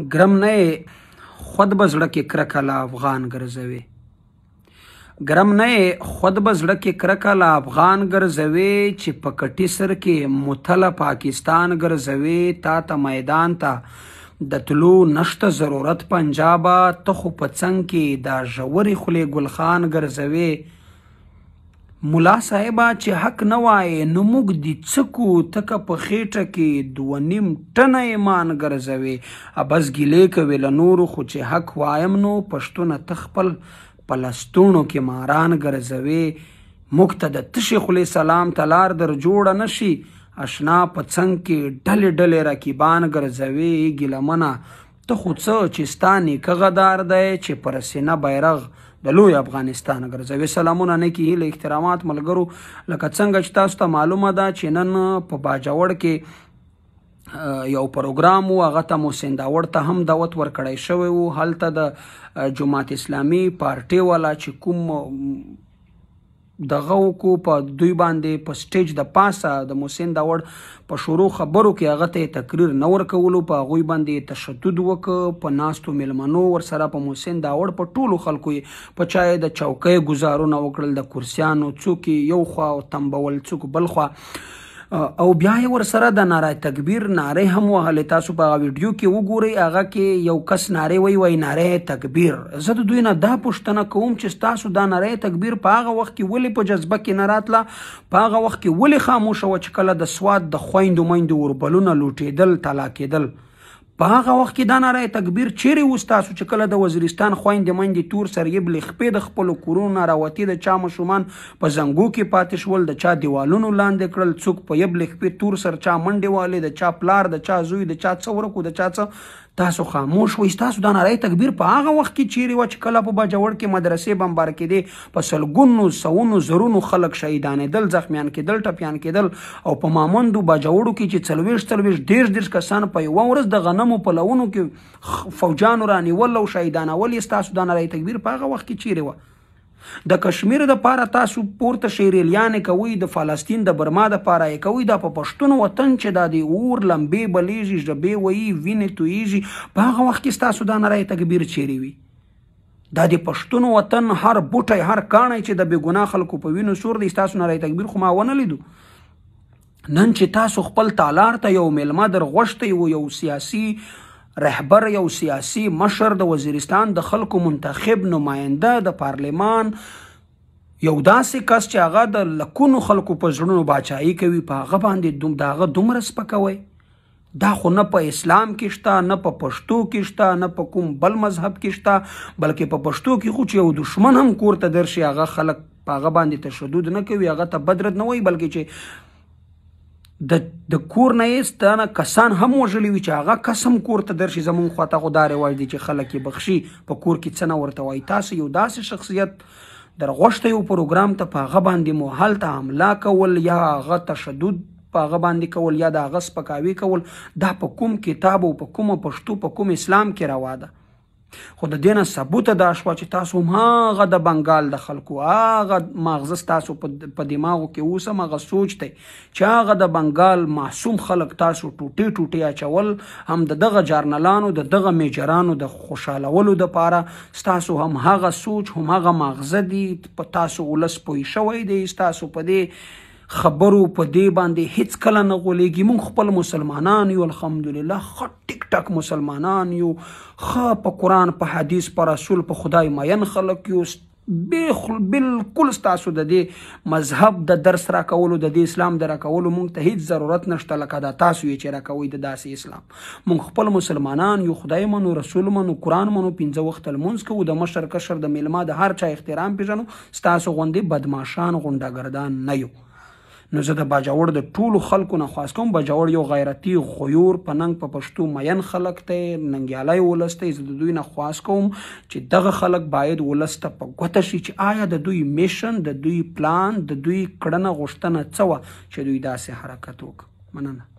ګرم نه خود به زړه کې کرکه له افغان ګرځوي ګرم نه خود به زړه کې کرکه له افغان ګرځوي چې په کټي سر کې متله پاکستان ګرځوي تا ته میدان ته د تلو نشته ضرورت پنجابه ته خو په څنګ کې دا ژورې خولې ګلخان ګرځوي ملا صاحبا چې حق نه وای نو موږ د څکو تک په خېټه کې دو نیم ټنه ایمان ګرځوي ابس ګلې کوي ل نور خو چې حق وایم نو پښتون تخپل پلستونو کې ماران ګرځوي مقتد تشي خلی سلام تلار در جوړ نشي اشنا په څنګ کې ډلې ډلې رکیبان ګرځوي ګلمنه ته خو څه چې ستاني کغدار دی چې پر سینه بیرغ د لوی افغانستان ګرځوي سلامونه نه کی له احترامات ملګرو لکه څنګه چې تاسو ته معلومه ده چې نن په باجوړ کې یو پروګرام وو هغه ته موسنداور ته هم دعوت ورکړی شوی وو هلته د جماعت اسلامي پارټي والا چې کوم دغه کو په دوی باندې په سټیج د پاسه د موسین دا ور په شروع خبرو کې هغه ته تقریر نه ورکولو په غوي باندې تشدد وک په ناستو ملمنو ور سره په موسین دا ور په ټولو خلکو په چای د چوکۍ گزارونه وکړل د کرسیانو څوک یو خوا او تمبول څوک بل خوا او بیا یې ور سره د نارای تکبیر ناره هم وهلې تاسو په ویډیو کې وګورئ هغه کې یو کس ناره وای وای ناره تکبیر زه د دوی نه دا پوښتنه کوم چې تاسو دا ناره تکبیر په هغه وخت کې ولې په جذبه کې نه راتله په هغه وخت کې ولې خاموشه و چې کله د سواد د خويندو میندو وربلونه لوټېدل طلاق کېدل په هغه وخت کې دا نارای تکبیر چیرې وستاسو چې کله د وزیرستان خويندې مندې تور سریب لخپې د خپل کورونو راوتی د چا مشومان په زنګو کې پاتې شول د چا دیوالونو لاندې کړل څوک په یب لخپې تور سر چا منډې والے د چا پلار د چا زوی د چا څورکو د چا څه تاسو خاموش وئ تاسو د نارای تکبیر په هغه وخت کې چیرې و چې کله په باجوړ کې مدرسې بمبار کېدې په سلګونو سونو زرونو خلک شهیدان دل زخمیان کېدل ټپیان کېدل او په ماموندو باجوړو کې چې څلويش څلويش ډیر ډیر کسان په یو ورځ د غنمو په لونو کې فوجانو رانیول او شهیدان ولې تاسو د نارای تکبیر په هغه وخت کې چیرې و د کشمیر د پاره تاسو پورته شیریلیانې کوي د فلسطین د برما د پاره یې کوي دا په پښتون وطن چې د دې اور لمبې بلیږي ژبې وایي وینې تویږي په هغه وخت کې ستاسو دا نری تکبیر چیرې وي دا د پښتون وطن هر بوټی هر کاڼی چې د بېګناه خلکو په وینو سور دی ستاسو نری تکبیر خو ما ونه لیدو نن چې تاسو خپل تالار ته تا یو میلمه در غوښتی و یو سیاسي رهبر یو سیاسي مشر د وزیرستان د خلکو منتخب نماینده د پارلمان یو داسې کس چې هغه د لکونو خلکو په زړونو بچایي کوي په هغه باندې دوم داغه دومره سپکوي دا خو نه په اسلام کې شته نه په پښتو کې شته نه په کوم بل مذهب کې شته بلکې په پښتو کې خو چې یو دشمن هم کور ته درشي هغه خلک په هغه باندې تشدد نه کوي هغه ته بدرد نه وای بلکې چې د د کور نه ستانه کسان هم وژلی وي چې هغه قسم کور ته درشي زمون خواته خدای رواج دي چې خلک بخشي په کور کې څنګه ورته وای تاسو یو داسې شخصیت درغوښته یو پروګرام ته په هغه باندې مو حل ته حمله کول یا هغه تشدد په هغه باندې کول یا د هغه سپکاوي کول دا په کوم کتاب او په کومه پښتو په کوم اسلام کې روا ده خو د دینه ثبوت دا شو چې تاسو هغه د بنگال د خلکو هغه مغز تاسو په دماغو کې اوس هغه سوچ دی چې هغه د بنگال معصوم خلک تاسو ټوټي ټوټي اچول هم د دغه جرنلانو د دغه میجرانو د خوشالولو د پاره تاسو هم هغه سوچ هم هغه مغز دی په تاسو ولس پوي شوی دی تاسو په دې خبرو په دې باندې هیڅ کله نه غولېږي مونږ خپل مسلمانان یو الحمدلله ښه ټیک ټاک مسلمانان یو ښه په قرآن په حدیث په رسول په خدای مین خلک یو بالکل ستاسو د دې مذهب د درس را کولو د دې اسلام د را کولو مونږ ته هیڅ ضرورت نشته لکه دا تاسو یې چې را کوي د داسې اسلام مونږ خپل مسلمانان یو خدای منو رسول منو قرآن منو پنځه وخت لمونځ کوو د مشر کشر د میلمه د هر چا احترام پیژنو ستاسو غوندې بدماشان غونډه گردان نه یو نو زه د باجوړ د ټولو خلکو نه خاص کوم باجوړ یو غیرتی غیور پننګ په پښتو مین خلک ته ننګیالای ولسته زه د دوی نه خاص کوم چې دغه خلک باید ولسته په ګوته شي چې آیا د دوی میشن د دوی پلان د دوی کړنه غوښتنه څه و چې دوی داسې حرکت وکړي مننه